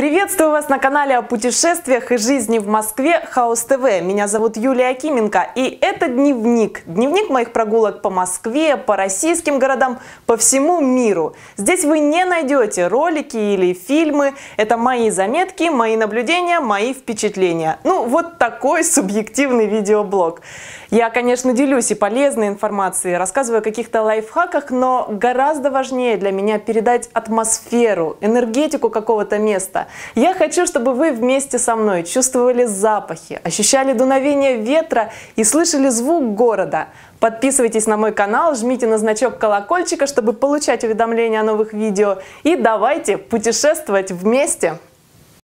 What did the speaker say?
Приветствую вас на канале о путешествиях и жизни в Москве Хаус ТВ. Меня зовут Юлия Акименко и это дневник. Дневник моих прогулок по Москве, по российским городам, по всему миру. Здесь вы не найдете ролики или фильмы. Это мои заметки, мои наблюдения, мои впечатления. Ну, вот такой субъективный видеоблог. Я, конечно, делюсь и полезной информацией, рассказываю о каких-то лайфхаках, но гораздо важнее для меня передать атмосферу, энергетику какого-то места. Я хочу, чтобы вы вместе со мной чувствовали запахи, ощущали дуновение ветра и слышали звук города. Подписывайтесь на мой канал, жмите на значок колокольчика, чтобы получать уведомления о новых видео. И давайте путешествовать вместе!